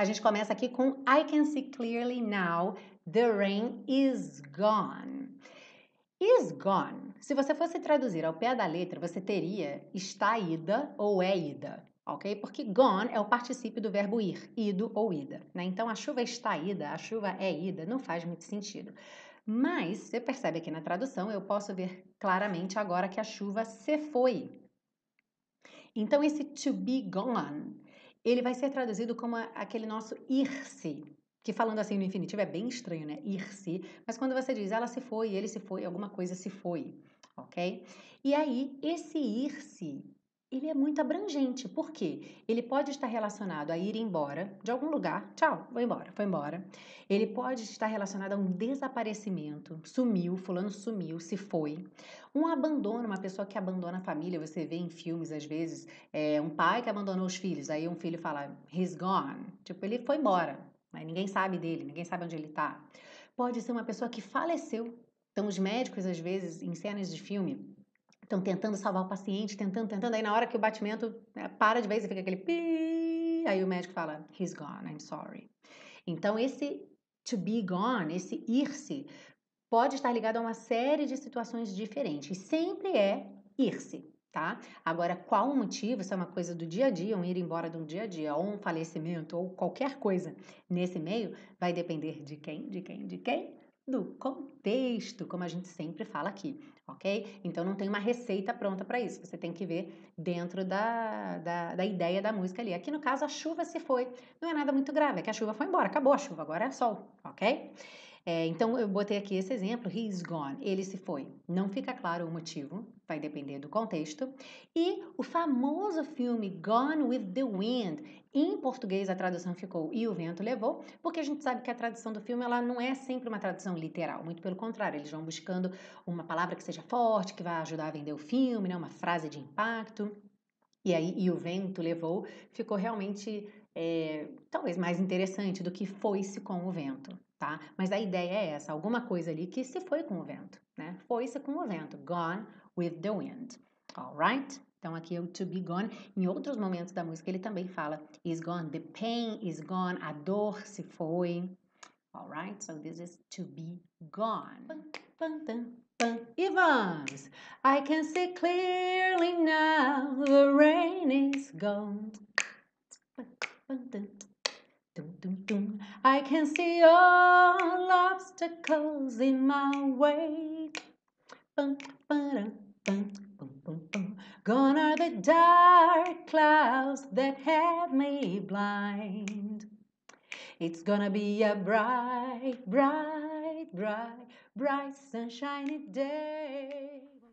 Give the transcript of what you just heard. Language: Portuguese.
A gente começa aqui com I can see clearly now the rain is gone. Is gone. Se você fosse traduzir ao pé da letra, você teria está ida ou é ida, ok? Porque gone é o particípio do verbo ir, ido ou ida. Né? Então a chuva está ida, a chuva é ida, não faz muito sentido. Mas você percebe aqui na tradução, eu posso ver claramente agora que a chuva se foi. Então esse to be gone ele vai ser traduzido como aquele nosso ir-se, que falando assim no infinitivo é bem estranho, né? Ir-se, mas quando você diz ela se foi, ele se foi, alguma coisa se foi, ok? E aí, esse ir-se ele é muito abrangente. Por quê? Ele pode estar relacionado a ir embora de algum lugar. Tchau, vou embora, foi embora. Ele pode estar relacionado a um desaparecimento. Sumiu, fulano sumiu, se foi. Um abandono, uma pessoa que abandona a família. Você vê em filmes, às vezes, é, um pai que abandonou os filhos. Aí um filho fala, he's gone. Tipo, ele foi embora. Mas ninguém sabe dele, ninguém sabe onde ele está. Pode ser uma pessoa que faleceu. Então, os médicos, às vezes, em cenas de filme, Estão tentando salvar o paciente, tentando, tentando. Aí na hora que o batimento né, para de vez e fica aquele pi, aí o médico fala, he's gone, I'm sorry. Então esse to be gone, esse ir-se, pode estar ligado a uma série de situações diferentes. E sempre é ir-se, tá? Agora, qual o motivo? Isso é uma coisa do dia a dia, um ir embora de um dia a dia, ou um falecimento, ou qualquer coisa nesse meio, vai depender de quem, de quem, de quem? do contexto, como a gente sempre fala aqui, ok? Então não tem uma receita pronta para isso, você tem que ver dentro da, da, da, ideia da música ali. Aqui no caso, a chuva se foi, não é nada muito grave, é que a chuva foi embora, acabou a chuva, agora é sol, ok? É, então, eu botei aqui esse exemplo: he's gone, ele se foi. Não fica claro o motivo, vai depender do contexto. E o famoso filme Gone with the Wind, em português a tradução ficou E o Vento Levou, porque a gente sabe que a tradução do filme ela não é sempre uma tradução literal, muito pelo contrário, eles vão buscando uma palavra que seja forte, que vai ajudar a vender o filme, né? uma frase de impacto. E aí, E o Vento Levou ficou realmente é, talvez mais interessante do que foi-se com o vento tá? Mas a ideia é essa, alguma coisa ali que se foi com o vento, né? Foi-se com o vento, gone with the wind, alright? Então aqui é o to be gone. Em outros momentos da música ele também fala is gone, the pain is gone, a dor se foi, alright? So this is to be gone. E vamos! I can see clearly now the rain is gone. I can see all obstacles in my way. Bum, ba-dum, bum, bum, Gone are the dark clouds that have me blind. It's gonna be a bright, bright, bright, bright sunshiny day.